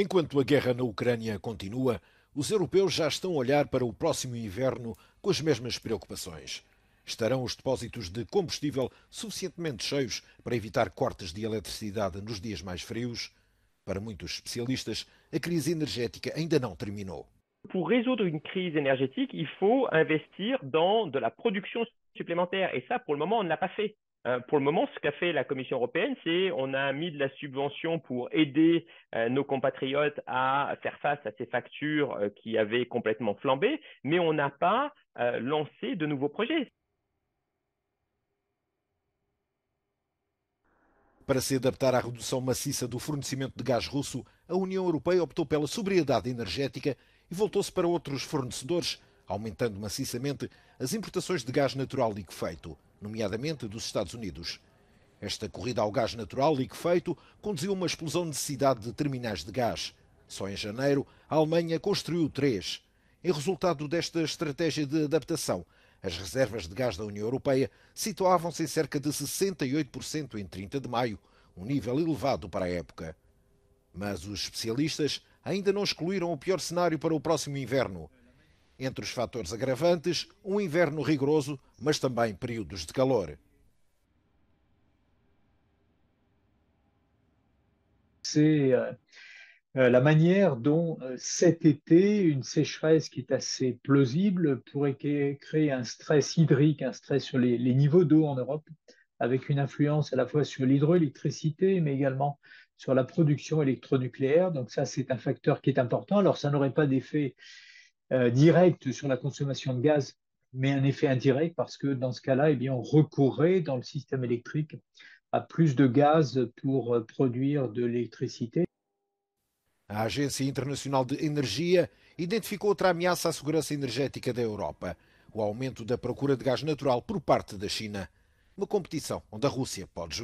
Enquanto a guerra na Ucrânia continua, os europeus já estão a olhar para o próximo inverno com as mesmas preocupações. Estarão os depósitos de combustível suficientemente cheios para evitar cortes de eletricidade nos dias mais frios? Para muitos especialistas, a crise energética ainda não terminou. Para resolver uma crise energética, il faut investir dans de la production supplémentaire. Et ça, pour le moment, on l'a pas fait. Euh, pour le moment, ce qu'a fait la Commission européenne, c'est on a mis de la subvention pour aider euh, nos compatriotes à faire face à ces factures euh, qui avaient complètement flambé, mais on n'a pas lancé de nouveaux projets. Pour se adaptar à redução maciça du fornecimento de gás russo, a União Europeia optou pela sobriedade energética e voltou-se para outros fornecedores, aumentando maciçamente as importações de gás natural liquefeito. nomeadamente dos Estados Unidos. Esta corrida ao gás natural liquefeito conduziu a uma explosão de necessidade de terminais de gás. Só em janeiro, a Alemanha construiu três. Em resultado desta estratégia de adaptação, as reservas de gás da União Europeia situavam-se em cerca de 68% em 30 de maio, um nível elevado para a época. Mas os especialistas ainda não excluíram o pior cenário para o próximo inverno. Entre facteurs fatores un um hiver inverno mais mas des périodes de calor. C'est euh, euh, la manière dont euh, cet été, une sécheresse qui est assez plausible pourrait créer un stress hydrique, un stress sur les, les niveaux d'eau en Europe, avec une influence à la fois sur l'hydroélectricité, mais également sur la production électronucléaire. Donc ça, c'est un facteur qui est important. Alors, ça n'aurait pas d'effet euh, direct sur la consommation de gaz, mais un effet indirect parce que dans ce cas-là, eh bien, on recourrait dans le système électrique à plus de gaz pour euh, produire de l'électricité. A Agência Internacional de Energia identificou autre ameaça à segurança energética da Europa: o aumento la procura de gaz natural por parte da China. Uma competição onde a Rússia pode